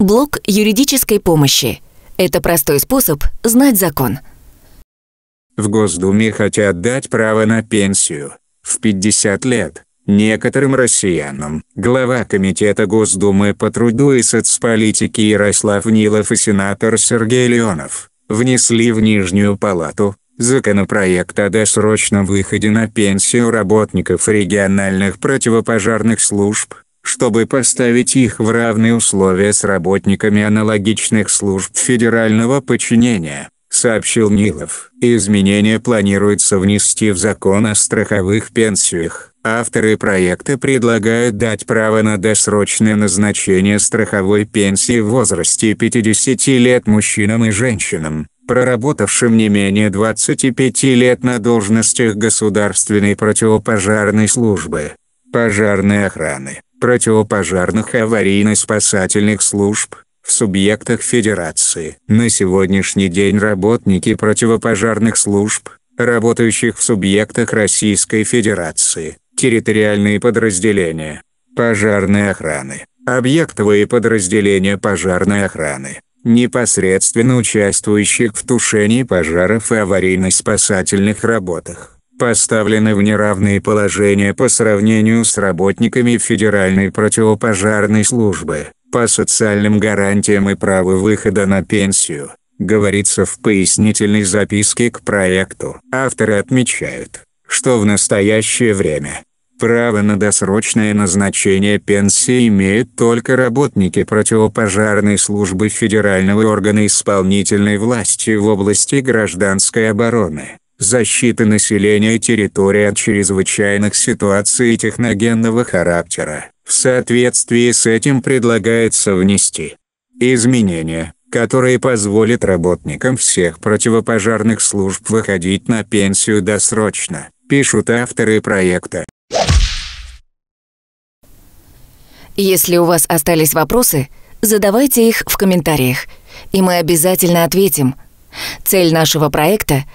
Блок юридической помощи. Это простой способ знать закон. В Госдуме хотят дать право на пенсию в 50 лет некоторым россиянам. Глава Комитета Госдумы по труду и соцполитике Ярослав Нилов и сенатор Сергей Леонов внесли в Нижнюю палату законопроект о досрочном выходе на пенсию работников региональных противопожарных служб, чтобы поставить их в равные условия с работниками аналогичных служб федерального подчинения, сообщил Нилов. Изменения планируется внести в закон о страховых пенсиях. Авторы проекта предлагают дать право на досрочное назначение страховой пенсии в возрасте 50 лет мужчинам и женщинам, проработавшим не менее 25 лет на должностях государственной противопожарной службы пожарной охраны, противопожарных и аварийно-спасательных служб, в субъектах Федерации. На сегодняшний день работники противопожарных служб, работающих в субъектах Российской Федерации, территориальные подразделения, пожарной охраны, объектовые подразделения пожарной охраны, непосредственно участвующих в тушении пожаров и аварийно-спасательных работах поставлены в неравные положения по сравнению с работниками Федеральной противопожарной службы по социальным гарантиям и праву выхода на пенсию, говорится в пояснительной записке к проекту. Авторы отмечают, что в настоящее время право на досрочное назначение пенсии имеют только работники противопожарной службы федерального органа исполнительной власти в области гражданской обороны защиты населения и территории от чрезвычайных ситуаций техногенного характера. В соответствии с этим предлагается внести изменения, которые позволят работникам всех противопожарных служб выходить на пенсию досрочно, пишут авторы проекта. Если у вас остались вопросы, задавайте их в комментариях, и мы обязательно ответим. Цель нашего проекта –